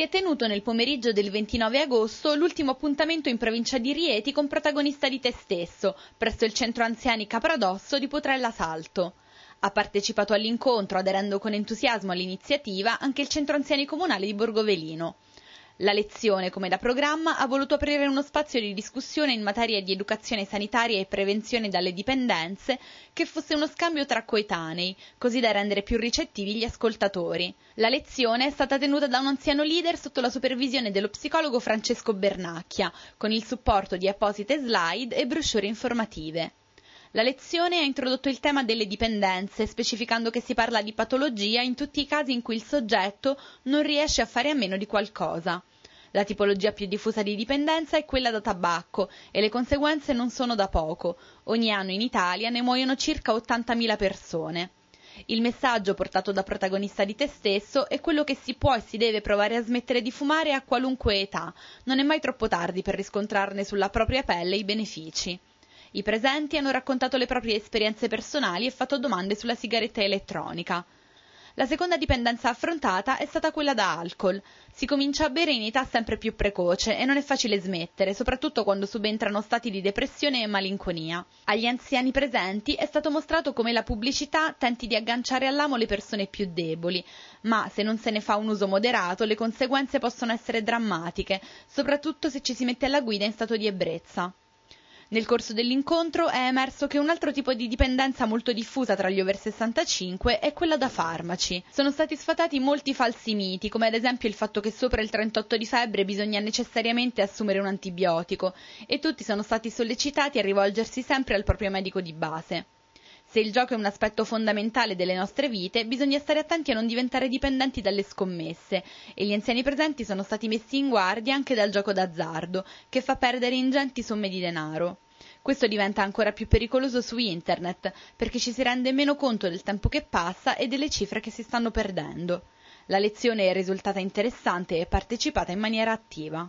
Si è tenuto nel pomeriggio del 29 agosto l'ultimo appuntamento in provincia di Rieti con protagonista di te stesso, presso il centro anziani Capradosso di Potrella Salto. Ha partecipato all'incontro aderendo con entusiasmo all'iniziativa anche il centro anziani comunale di Borgovelino. La lezione, come da programma, ha voluto aprire uno spazio di discussione in materia di educazione sanitaria e prevenzione dalle dipendenze che fosse uno scambio tra coetanei, così da rendere più ricettivi gli ascoltatori. La lezione è stata tenuta da un anziano leader sotto la supervisione dello psicologo Francesco Bernacchia, con il supporto di apposite slide e brochure informative. La lezione ha introdotto il tema delle dipendenze, specificando che si parla di patologia in tutti i casi in cui il soggetto non riesce a fare a meno di qualcosa. La tipologia più diffusa di dipendenza è quella da tabacco e le conseguenze non sono da poco. Ogni anno in Italia ne muoiono circa 80.000 persone. Il messaggio portato da protagonista di te stesso è quello che si può e si deve provare a smettere di fumare a qualunque età. Non è mai troppo tardi per riscontrarne sulla propria pelle i benefici. I presenti hanno raccontato le proprie esperienze personali e fatto domande sulla sigaretta elettronica. La seconda dipendenza affrontata è stata quella da alcol. Si comincia a bere in età sempre più precoce e non è facile smettere, soprattutto quando subentrano stati di depressione e malinconia. Agli anziani presenti è stato mostrato come la pubblicità tenti di agganciare all'amo le persone più deboli, ma se non se ne fa un uso moderato le conseguenze possono essere drammatiche, soprattutto se ci si mette alla guida in stato di ebbrezza. Nel corso dell'incontro è emerso che un altro tipo di dipendenza molto diffusa tra gli over 65 è quella da farmaci. Sono stati sfatati molti falsi miti, come ad esempio il fatto che sopra il 38 di febbre bisogna necessariamente assumere un antibiotico e tutti sono stati sollecitati a rivolgersi sempre al proprio medico di base. Se il gioco è un aspetto fondamentale delle nostre vite, bisogna stare attenti a non diventare dipendenti dalle scommesse e gli anziani presenti sono stati messi in guardia anche dal gioco d'azzardo, che fa perdere ingenti somme di denaro. Questo diventa ancora più pericoloso su internet, perché ci si rende meno conto del tempo che passa e delle cifre che si stanno perdendo. La lezione è risultata interessante e partecipata in maniera attiva.